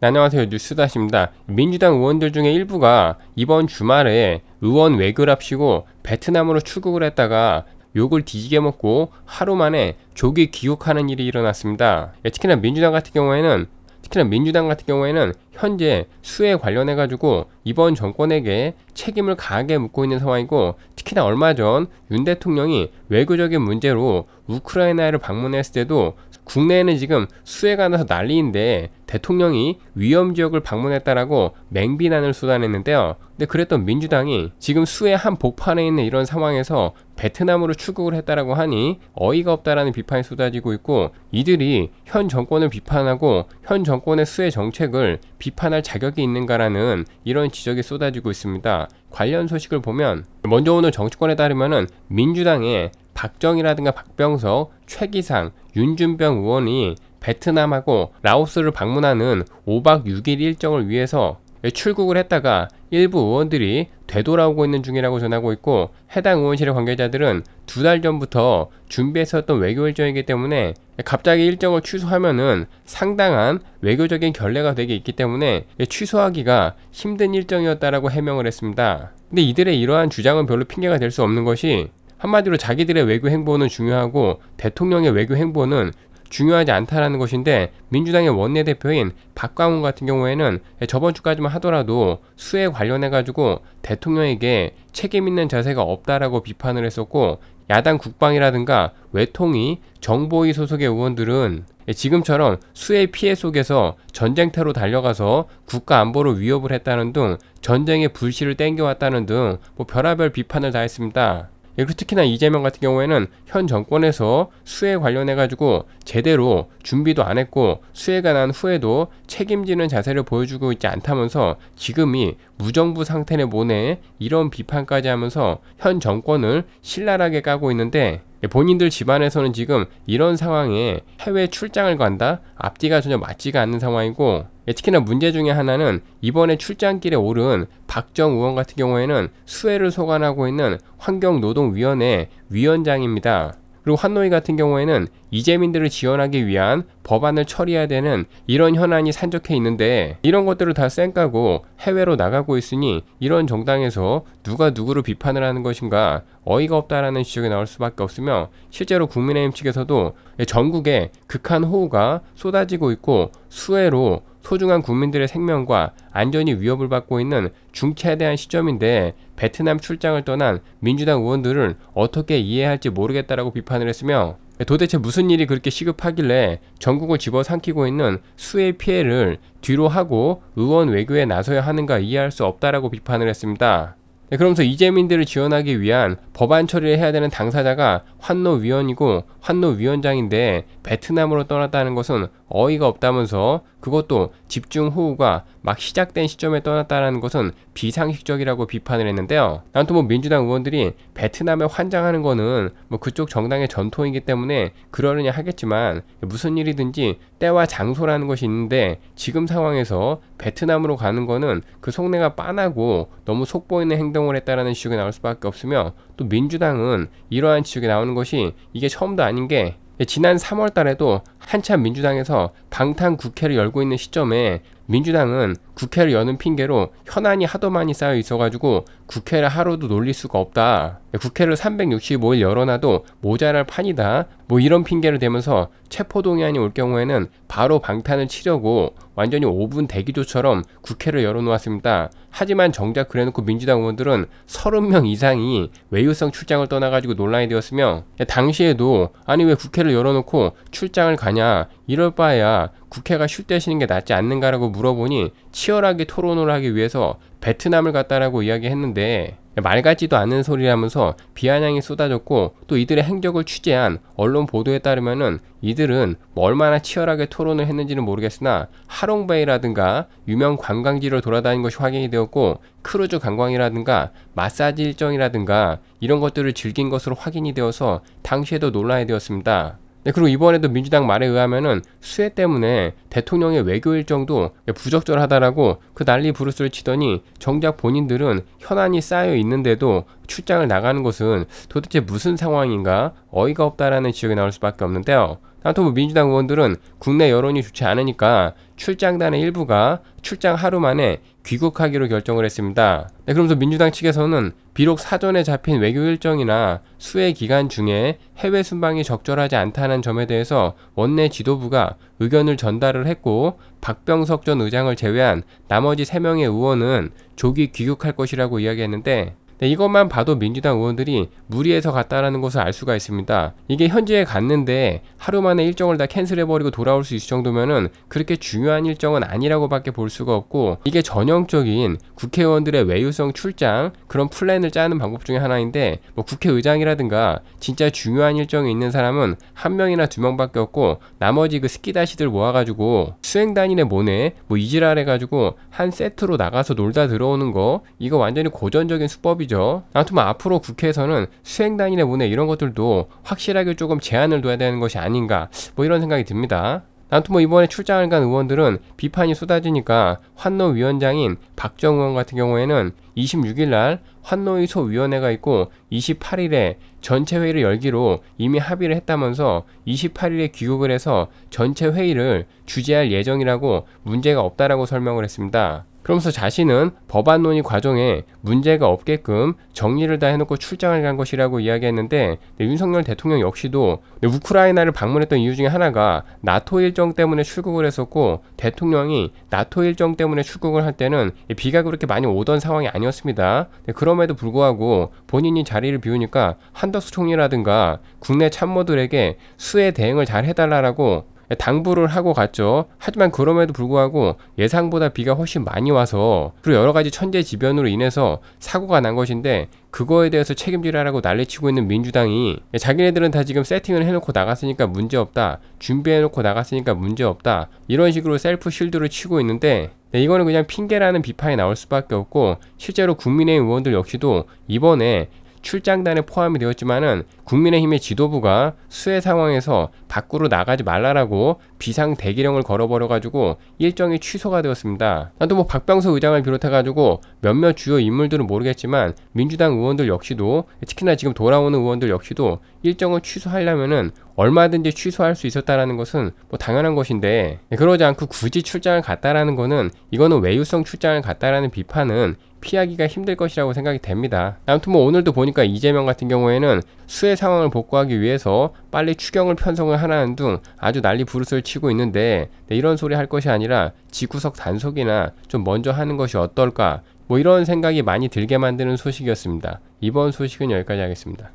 안녕하세요 뉴스다시입니다. 민주당 의원들 중에 일부가 이번 주말에 의원 외교를합시고 베트남으로 출국을 했다가 욕을 뒤지게 먹고 하루 만에 조기 귀국하는 일이 일어났습니다. 예, 특히나 민주당 같은 경우에는 특히나 민주당 같은 경우에는 현재 수에 관련해 가지고 이번 정권에게 책임을 강하게 묻고 있는 상황이고 특히나 얼마 전 윤 대통령이 외교적인 문제로 우크라이나를 방문했을 때도 국내에는 지금 수해가나서 난리인데 대통령이 위험 지역을 방문했다라고 맹비난을 쏟아냈는데요. 근데 그랬던 민주당이 지금 수해 한 복판에 있는 이런 상황에서 베트남으로 출국을 했다라고 하니 어이가 없다라는 비판이 쏟아지고 있고 이들이 현 정권을 비판하고 현 정권의 수해 정책을 비판할 자격이 있는가라는 이런 지적이 쏟아지고 있습니다. 관련 소식을 보면 먼저 오늘 정치권에 따르면은 민주당의 박정희라든가 박병석, 최기상, 윤준병 의원이 베트남하고 라오스를 방문하는 5박 6일 일정을 위해서 출국을 했다가 일부 의원들이 되돌아오고 있는 중이라고 전하고 있고 해당 의원실의 관계자들은 두 달 전부터 준비했었던 외교 일정이기 때문에 갑자기 일정을 취소하면은 상당한 외교적인 결례가 되게 있기 때문에 취소하기가 힘든 일정이었다라고 해명을 했습니다. 근데 이들의 이러한 주장은 별로 핑계가 될 수 없는 것이 한마디로 자기들의 외교 행보는 중요하고 대통령의 외교 행보는 중요하지 않다라는 것인데 민주당의 원내대표인 박광훈 같은 경우에는 저번 주까지만 하더라도 수해 관련해 가지고 대통령에게 책임 있는 자세가 없다라고 비판을 했었고 야당 국방이라든가 외통위 정보위 소속의 의원들은 지금처럼 수해 피해 속에서 전쟁터로 달려가서 국가 안보를 위협을 했다는 등 전쟁의 불씨를 땡겨왔다는 등 뭐 별의별 비판을 다 했습니다. 예, 그리고 특히나 이재명 같은 경우에는 현 정권에서 수혜 관련해 가지고 제대로 준비도 안 했고 수혜가 난 후에도 책임지는 자세를 보여주고 있지 않다면서 지금이 무정부 상태에 모네 이런 비판까지 하면서 현 정권을 신랄하게 까고 있는데 예, 본인들 집안에서는 지금 이런 상황에 해외 출장을 간다 앞뒤가 전혀 맞지가 않는 상황이고 예, 특히나 문제 중에 하나는 이번에 출장길에 오른 박정 의원 같은 경우에는 수혜를 소관하고 있는 환경노동위원회 위원장입니다. 그리고 환노위 같은 경우에는 이재민들을 지원하기 위한 법안을 처리해야 되는 이런 현안이 산적해 있는데 이런 것들을 다 쌩까고 해외로 나가고 있으니 이런 정당에서 누가 누구를 비판을 하는 것인가 어이가 없다라는 지적이 나올 수밖에 없으며 실제로 국민의힘 측에서도 예, 전국에 극한 호우가 쏟아지고 있고 수해로 소중한 국민들의 생명과 안전이 위협을 받고 있는 중차대한 시점인데 베트남 출장을 떠난 민주당 의원들을 어떻게 이해할지 모르겠다라고 비판을 했으며 도대체 무슨 일이 그렇게 시급하길래 전국을 집어삼키고 있는 수해 피해를 뒤로 하고 의원 외교에 나서야 하는가 이해할 수 없다라고 비판을 했습니다. 네, 그러면서 이재민들을 지원하기 위한 법안 처리를 해야 되는 당사자가 환노위원이고 환노위원장인데 베트남으로 떠났다는 것은 어이가 없다면서 그것도 집중 호우가 막 시작된 시점에 떠났다는 것은 비상식적이라고 비판을 했는데요. 난또뭐 민주당 의원들이 베트남에 환장하는 거는 뭐 그쪽 정당의 전통이기 때문에 그러느냐 하겠지만 무슨 일이든지 때와 장소라는 것이 있는데 지금 상황에서 베트남으로 가는 거는 그 속내가 빤하고 너무 속보이는 행동을 했다라는 지식이 나올 수밖에 없으며 또 민주당은 이러한 지식이 나오는 것이 이게 처음도 아닌 게 예, 지난 3월 달에도 한참 민주당에서 방탄 국회를 열고 있는 시점에 민주당은 국회를 여는 핑계로 현안이 하도 많이 쌓여 있어가지고 국회를 하루도 놀릴 수가 없다. 국회를 365일 열어놔도 모자랄 판이다. 뭐 이런 핑계를 대면서 체포동의안이 올 경우에는 바로 방탄을 치려고 완전히 5분 대기조처럼 국회를 열어놓았습니다. 하지만 정작 그래놓고 민주당 의원들은 30명 이상이 외유성 출장을 떠나가지고 논란이 되었으며 당시에도 아니 왜 국회를 열어놓고 출장을 가냐 이럴 바에야 국회가 쉴 때 쉬는 게 낫지 않는가라고 물어보니 치열하게 토론을 하기 위해서 베트남을 갔다라고 이야기했는데 말 같지도 않은 소리라면서 비아냥이 쏟아졌고 또 이들의 행적을 취재한 언론 보도에 따르면 이들은 뭐 얼마나 치열하게 토론을 했는지는 모르겠으나 하롱베이라든가 유명 관광지를 돌아다닌 것이 확인이 되었고 크루즈 관광이라든가 마사지 일정이라든가 이런 것들을 즐긴 것으로 확인이 되어서 당시에도 논란이 되었습니다. 네, 그리고 이번에도 민주당 말에 의하면은 수혜 때문에 대통령의 외교 일정도 부적절하다라고 그 난리 부르스를 치더니 정작 본인들은 현안이 쌓여 있는데도 출장을 나가는 것은 도대체 무슨 상황인가 어이가 없다라는 지적이 나올 수밖에 없는데요. 한토부 뭐 민주당 의원들은 국내 여론이 좋지 않으니까 출장단의 일부가 출장 하루 만에 귀국하기로 결정을 했습니다. 네, 그러면서 민주당 측에서는 비록 사전에 잡힌 외교 일정이나 수해 기간 중에 해외 순방이 적절하지 않다는 점에 대해서 원내 지도부가 의견을 전달을 했고 박병석 전 의장을 제외한 나머지 3명의 의원은 조기 귀국할 것이라고 이야기했는데 네, 이것만 봐도 민주당 의원들이 무리해서 갔다라는 것을 알 수가 있습니다. 이게 현지에 갔는데 하루 만에 일정을 다 캔슬해버리고 돌아올 수 있을 정도면은 그렇게 중요한 일정은 아니라고밖에 볼 수가 없고 이게 전형적인 국회의원들의 외유성 출장 그런 플랜을 짜는 방법 중에 하나인데 뭐 국회의장이라든가 진짜 중요한 일정이 있는 사람은 한 명이나 두 명밖에 없고 나머지 그 스키다시들 모아가지고 수행단인의 모네 뭐 이지랄 해가지고 한 세트로 나가서 놀다 들어오는 거 이거 완전히 고전적인 수법이 얘기죠. 아무튼 뭐 앞으로 국회에서는 수행단인의 문해 이런 것들도 확실하게 조금 제한을 둬야 되는 것이 아닌가 뭐 이런 생각이 듭니다. 아무튼 뭐 이번에 출장을 간 의원들은 비판이 쏟아지니까 환노 위원장인 박정 의원 같은 경우에는 26일 날 환노의소 위원회가 있고 28일에 전체 회의를 열기로 이미 합의를 했다면서 28일에 귀국을 해서 전체 회의를 주재할 예정이라고 문제가 없다라고 설명을 했습니다. 그러면서 자신은 법안 논의 과정에 문제가 없게끔 정리를 다 해놓고 출장을 간 것이라고 이야기했는데 네, 윤석열 대통령 역시도 네, 우크라이나를 방문했던 이유 중에 하나가 나토 일정 때문에 출국을 했었고 대통령이 나토 일정 때문에 출국을 할 때는 비가 그렇게 많이 오던 상황이 아니었습니다. 네, 그럼에도 불구하고 본인이 자리를 비우니까 한덕수 총리라든가 국내 참모들에게 수혜 대응을 잘 해달라라고 당부를 하고 갔죠. 하지만 그럼에도 불구하고 예상보다 비가 훨씬 많이 와서 그리고 여러 가지 천재지변으로 인해서 사고가 난 것인데 그거에 대해서 책임지하라고 난리치고 있는 민주당이 자기네들은 다 지금 세팅을 해놓고 나갔으니까 문제없다 준비해놓고 나갔으니까 문제없다 이런 식으로 셀프 실드를 치고 있는데 네, 이거는 그냥 핑계라는 비판이 나올 수밖에 없고 실제로 국민의힘 의원들 역시도 이번에 출장단에 포함이 되었지만은 국민의힘의 지도부가 수해 상황에서 밖으로 나가지 말라라고 비상 대기령을 걸어버려가지고 일정이 취소가 되었습니다. 나도 뭐박병수 의장을 비롯해가지고 몇몇 주요 인물들은 모르겠지만 민주당 의원들 역시도 특히나 지금 돌아오는 의원들 역시도 일정을 취소하려면은 얼마든지 취소할 수 있었다라는 것은 뭐 당연한 것인데 네, 그러지 않고 굳이 출장을 갔다라는 거는 이거는 외유성 출장을 갔다라는 비판은 피하기가 힘들 것이라고 생각이 됩니다. 아무튼 뭐 오늘도 보니까 이재명 같은 경우에는 수해 상황을 복구하기 위해서 빨리 추경을 편성을 하라는 등 아주 난리 부르스를 치고 있는데 네, 이런 소리 할 것이 아니라 지구석 단속이나 좀 먼저 하는 것이 어떨까 뭐 이런 생각이 많이 들게 만드는 소식이었습니다. 이번 소식은 여기까지 하겠습니다.